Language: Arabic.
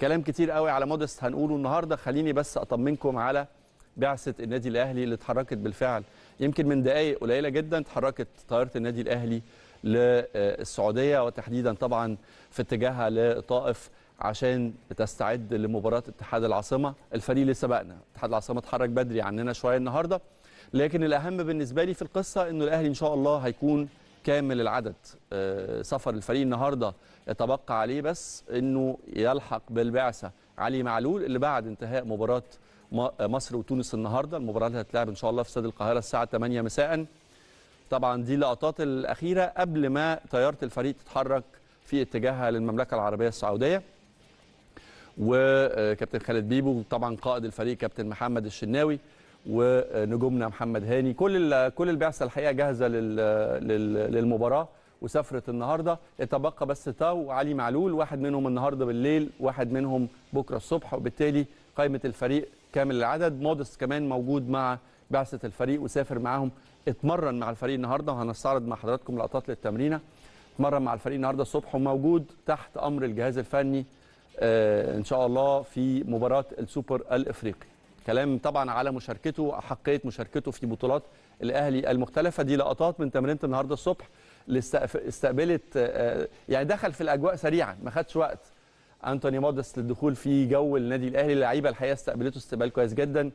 كلام كتير قوي على مودست هنقوله النهارده خليني بس اطمنكم على بعثه النادي الاهلي اللي اتحركت بالفعل يمكن من دقائق قليله جدا اتحركت طياره النادي الاهلي للسعوديه وتحديدا طبعا في اتجاهها لطائف عشان تستعد لمباراه اتحاد العاصمه الفريق اللي سبقنا اتحاد العاصمه اتحرك بدري عننا شويه النهارده لكن الاهم بالنسبه لي في القصه انه الاهلي ان شاء الله هيكون كامل العدد آه، سفر الفريق النهارده يتبقى عليه بس انه يلحق بالبعثه علي معلول اللي بعد انتهاء مباراه مصر وتونس النهارده المباراه اللي هتلعب ان شاء الله في استاد القاهره الساعه 8 مساء طبعا دي اللقطات الاخيره قبل ما طياره الفريق تتحرك في اتجاهها للمملكه العربيه السعوديه وكابتن آه، خالد بيبو طبعا قائد الفريق كابتن محمد الشناوي ونجومنا محمد هاني كل كل البعثه الحقيقه جاهزه للمباراه وسافرت النهارده يتبقى بس تاو وعلي معلول واحد منهم النهارده بالليل واحد منهم بكره الصبح وبالتالي قائمه الفريق كامل العدد مودس كمان موجود مع بعثه الفريق وسافر معاهم اتمرن مع الفريق النهارده وهنستعرض مع حضراتكم لقطات للتمرينه اتمرن مع الفريق النهارده الصبح وموجود تحت امر الجهاز الفني آه، ان شاء الله في مباراه السوبر الافريقي كلام طبعا على مشاركته احقيه مشاركته في بطولات الاهلي المختلفه دي لقطات من تمرينه النهارده الصبح استقبلت آه، يعني دخل في الاجواء سريعا ما خدش وقت انتوني مودس للدخول في جو النادي الاهلي اللعيبه الحقيقه استقبلته استقبال كويس جدا